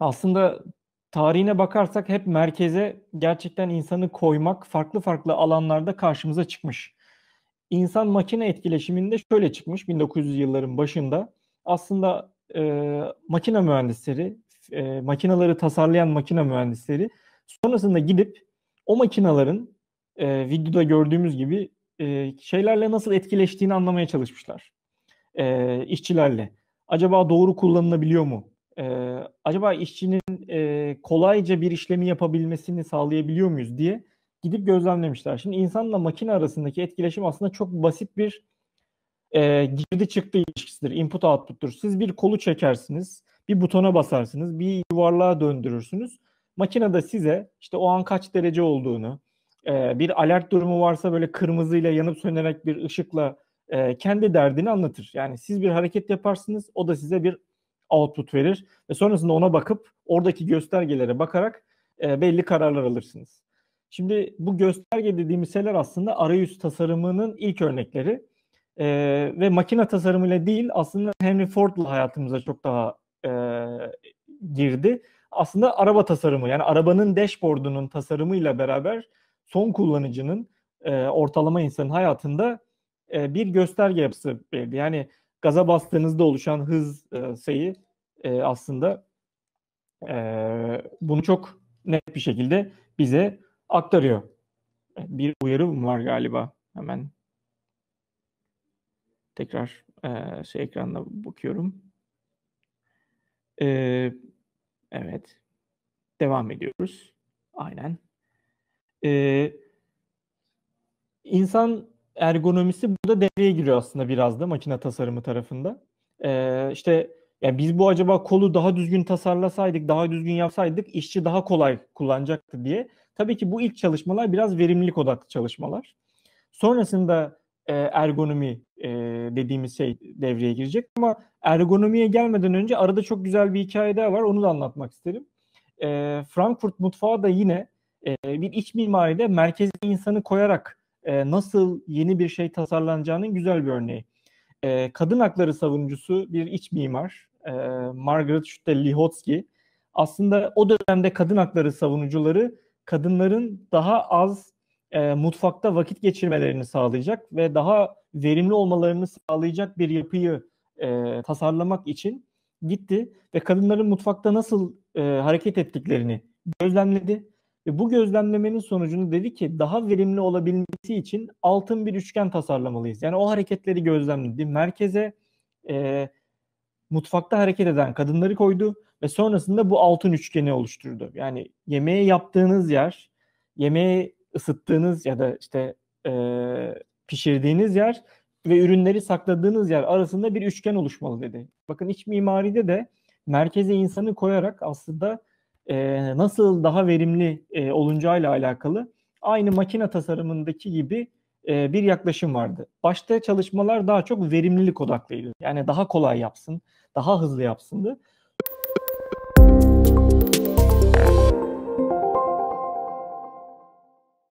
aslında tarihine bakarsak hep merkeze gerçekten insanı koymak farklı farklı alanlarda karşımıza çıkmış. İnsan makine etkileşiminde şöyle çıkmış 1900 yılların başında. Aslında e, makine mühendisleri, e, makineleri tasarlayan makine mühendisleri sonrasında gidip o makinaların e, videoda gördüğümüz gibi e, şeylerle nasıl etkileştiğini anlamaya çalışmışlar. E, işçilerle. Acaba doğru kullanılabiliyor mu? e, acaba işçinin e, kolayca bir işlemi yapabilmesini sağlayabiliyor muyuz diye gidip gözlemlemişler. Şimdi insanla makine arasındaki etkileşim aslında çok basit bir e, girdi çıktı ilişkisidir. Input output'tur. Siz bir kolu çekersiniz, bir butona basarsınız, bir yuvarlığa döndürürsünüz. Makine de size işte o an kaç derece olduğunu, e, bir alert durumu varsa böyle kırmızıyla yanıp sönerek bir ışıkla e, kendi derdini anlatır. Yani siz bir hareket yaparsınız, o da size bir output verir ve sonrasında ona bakıp oradaki göstergelere bakarak e, belli kararlar alırsınız. Şimdi bu gösterge dediğimiz şeyler aslında arayüz tasarımının ilk örnekleri e, ve makine tasarımıyla değil aslında Henry Ford'la hayatımıza çok daha e, girdi. Aslında araba tasarımı yani arabanın dashboard'unun tasarımıyla beraber son kullanıcının e, ortalama insanın hayatında e, bir gösterge yapısı belirdi. Yani gaza bastığınızda oluşan hız e, sayı e, aslında e, bunu çok net bir şekilde bize aktarıyor. Bir uyarı mı var galiba? Hemen tekrar e, şey ekranına bakıyorum. E, evet. Devam ediyoruz. Aynen. E, insan ergonomisi burada devreye giriyor aslında biraz da makine tasarımı tarafında. Ee, işte yani biz bu acaba kolu daha düzgün tasarlasaydık, daha düzgün yapsaydık işçi daha kolay kullanacaktı diye. Tabii ki bu ilk çalışmalar biraz verimlilik odaklı çalışmalar. Sonrasında e, ergonomi e, dediğimiz şey devreye girecek ama ergonomiye gelmeden önce arada çok güzel bir hikaye daha var onu da anlatmak isterim. E, Frankfurt mutfağı da yine e, bir iç mimaride merkezi insanı koyarak e, nasıl yeni bir şey tasarlanacağının güzel bir örneği. E, kadın hakları savunucusu bir iç mimar e, Margaret Schutte Lihotzky aslında o dönemde kadın hakları savunucuları kadınların daha az e, mutfakta vakit geçirmelerini sağlayacak ve daha verimli olmalarını sağlayacak bir yapıyı e, tasarlamak için gitti ve kadınların mutfakta nasıl e, hareket ettiklerini gözlemledi ve bu gözlemlemenin sonucunu dedi ki daha verimli olabilmesi için altın bir üçgen tasarlamalıyız. Yani o hareketleri gözlemledi. Merkeze e, mutfakta hareket eden kadınları koydu ve sonrasında bu altın üçgeni oluşturdu. Yani yemeği yaptığınız yer, yemeği ısıttığınız ya da işte e, pişirdiğiniz yer ve ürünleri sakladığınız yer arasında bir üçgen oluşmalı dedi. Bakın iç mimaride de merkeze insanı koyarak aslında e, nasıl daha verimli e, olunacağıyla alakalı aynı makine tasarımındaki gibi e, bir yaklaşım vardı. Başta çalışmalar daha çok verimlilik odaklıydı. Yani daha kolay yapsın, daha hızlı yapsındı.